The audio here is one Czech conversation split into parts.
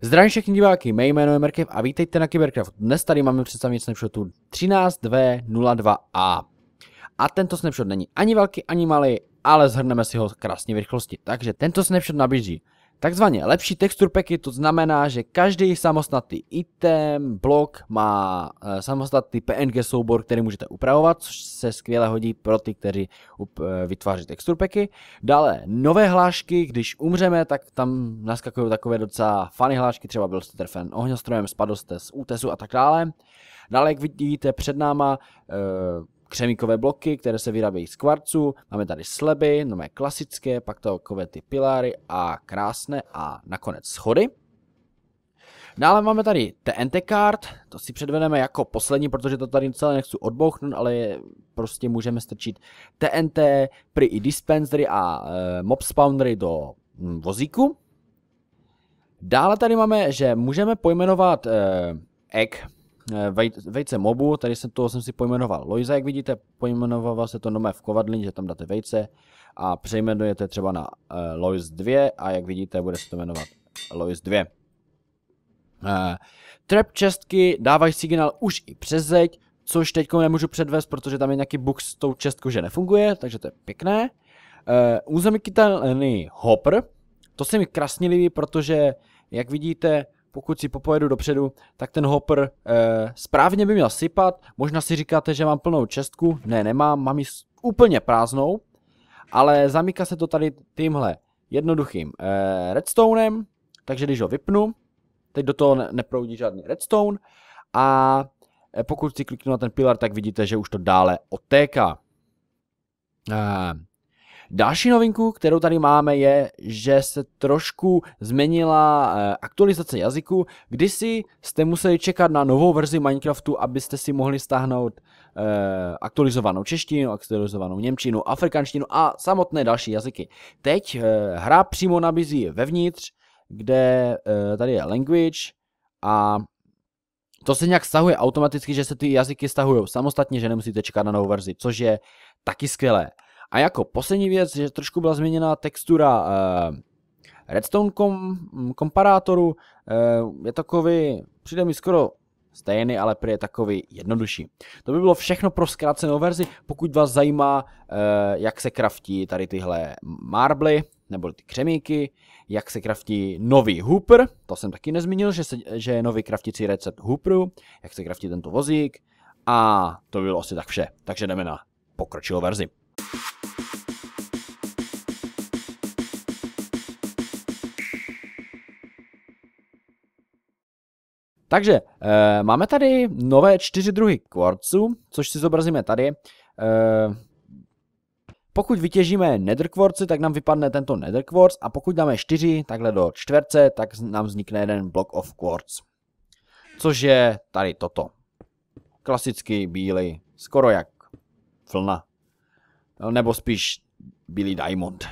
Zdravím všechny diváky, mé jméno je Merkev a vítejte na Kybercraft. Dnes tady máme představit snapshotu 13V02A. A tento snapshot není ani velký, ani malý, ale zhrneme si ho krásně v rychlosti. Takže tento snapshot nabízí Takzvaně lepší texture packy to znamená, že každý samostatný item, blok má eh, samostatný PNG soubor, který můžete upravovat, což se skvěle hodí pro ty, kteří eh, vytváří texture packy. Dále nové hlášky, když umřeme, tak tam naskakují takové docela funny hlášky, třeba byl jste trfen ohňostrojem, spadl jste z útesu a tak dále. Dále, jak vidíte, před náma eh, křemíkové bloky, které se vyrábějí z kvarcu, máme tady sleby, no mé klasické, pak takové ty piláry a krásné a nakonec schody. Dále no máme tady TNT card, to si předvedeme jako poslední, protože to tady celé nechci odbouchnout, ale prostě můžeme strčit TNT, pri i dispensery a e, mob spawnery do mm, vozíku. Dále tady máme, že můžeme pojmenovat e, egg Eh, vejce mobu, tady jsem toho jsem si pojmenoval Loiza, jak vidíte, pojmenovával se to nové v kovadlině, že tam dáte vejce a přejmenujete třeba na uh, Lois 2 a jak vidíte, bude se to jmenovat Lois 2. Uh, eh, trap čestky dávají signál už i přes zeď, což teď nemůžu předvést, protože tam je nějaký bug s tou čestkou, že nefunguje, takže to je pěkné. Uh, území hopper, to se mi krásně líbí, protože jak vidíte, pokud si popojedu dopředu, tak ten hopper e, správně by měl sypat. Možná si říkáte, že mám plnou čestku. Ne, nemám, mám ji úplně prázdnou. Ale zamyká se to tady tímhle jednoduchým e, eh, redstoneem. Takže když ho vypnu, teď do toho neproudí žádný redstone. A eh, pokud si kliknu na ten pilar, tak vidíte, že už to dále otéká. Další novinku, kterou tady máme, je, že se trošku změnila eh, aktualizace jazyku. Kdysi jste museli čekat na novou verzi Minecraftu, abyste si mohli stáhnout eh, aktualizovanou češtinu, aktualizovanou němčinu, afrikanštinu a samotné další jazyky. Teď eh, hra přímo nabízí vevnitř, kde tady je language a to se nějak stahuje automaticky, že se ty jazyky stahují samostatně, že nemusíte čekat na novou verzi, což je taky skvělé. A jako poslední věc, že trošku byla změněna textura eh, Redstone kom, komparátoru, eh, je takový, přijde mi skoro stejný, ale prý je takový jednodušší. To by bylo všechno pro zkrácenou verzi, pokud vás zajímá, eh, jak se kraftí tady tyhle marbly, nebo ty křemíky, jak se kraftí nový Hooper, to jsem taky nezmínil, že, se, že je nový krafticí recept Hooperu, jak se kraftí tento vozík a to bylo asi tak vše, takže jdeme na pokročilou verzi. Takže e, máme tady nové čtyři druhy kvarců, což si zobrazíme tady. E, pokud vytěžíme nether quartzy, tak nám vypadne tento nether quartz a pokud dáme čtyři takhle do čtverce, tak nám vznikne jeden block of quartz. Což je tady toto. Klasický bílý, skoro jak vlna. No, nebo spíš bílý diamond.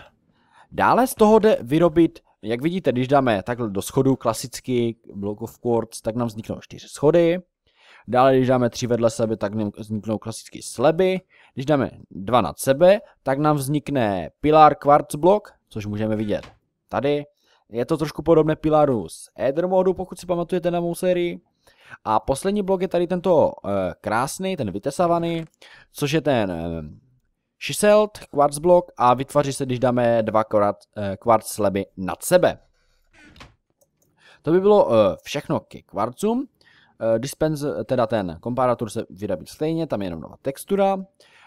Dále z toho jde vyrobit jak vidíte, když dáme takhle do schodu klasicky Block of Quartz, tak nám vzniknou čtyři schody. Dále, když dáme tři vedle sebe, tak nám vzniknou klasicky sleby. Když dáme dva nad sebe, tak nám vznikne pilár quartz blok, což můžeme vidět tady. Je to trošku podobné pilaru z Ether modu, pokud si pamatujete na mou sérii. A poslední blok je tady tento e, krásný, ten vytesavaný, což je ten e, šiselt, quartz blok a vytvoří se, když dáme dva kvart eh, sleby nad sebe. To by bylo eh, všechno ke kvarcům. Eh, Dispens teda ten komparátor se vyrábí stejně, tam je jenom nová textura.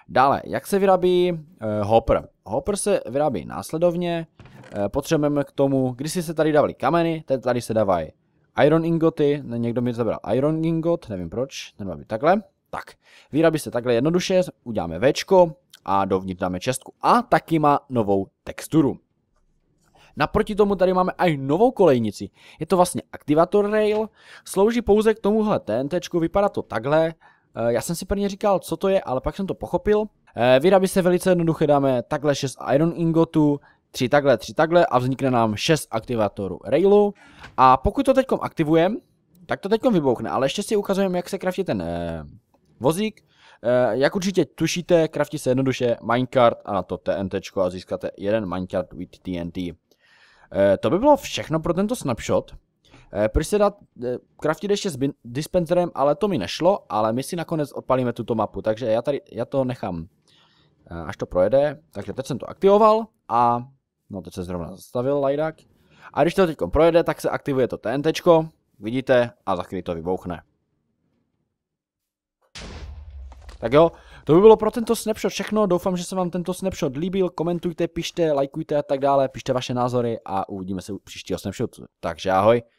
Dále, jak se vyrábí hopper? Hopper se vyrábí následovně, potřebujeme k tomu, když si se tady dávali kameny, tady se dávají iron ingoty, někdo mi zabral iron ingot, nevím proč, nebo být takhle. Tak, vyrábí se takhle jednoduše, uděláme večko, a dovnitř dáme čestku. A taky má novou texturu. Naproti tomu tady máme i novou kolejnici. Je to vlastně aktivator rail, slouží pouze k tomuhle TNT, vypadá to takhle. Eh, já jsem si prvně říkal, co to je, ale pak jsem to pochopil. Eh, vyrábí se velice jednoduché, dáme takhle 6 iron ingotů, 3 takhle, 3 takhle a vznikne nám 6 aktivátorů railu. A pokud to teď aktivujeme, tak to teď vybouchne, ale ještě si ukazujeme, jak se kraftí ten eh, vozík. Eh, jak určitě tušíte, krafti se jednoduše minecart a na to TNT a získáte jeden minecart with TNT. Eh, to by bylo všechno pro tento snapshot. Eh, proč se dát kraftit ještě s dispenserem, ale to mi nešlo, ale my si nakonec odpalíme tuto mapu, takže já tady, já to nechám, až to projede, takže teď jsem to aktivoval a, no teď se zrovna zastavil lajdak. a když to teď projede, tak se aktivuje to TNT, vidíte, a za chvíli to vybouchne. Tak jo, to by bylo pro tento snapshot všechno. Doufám, že se vám tento snapshot líbil. Komentujte, pište, lajkujte a tak dále. Pište vaše názory a uvidíme se u příštího snapshotu. Takže ahoj.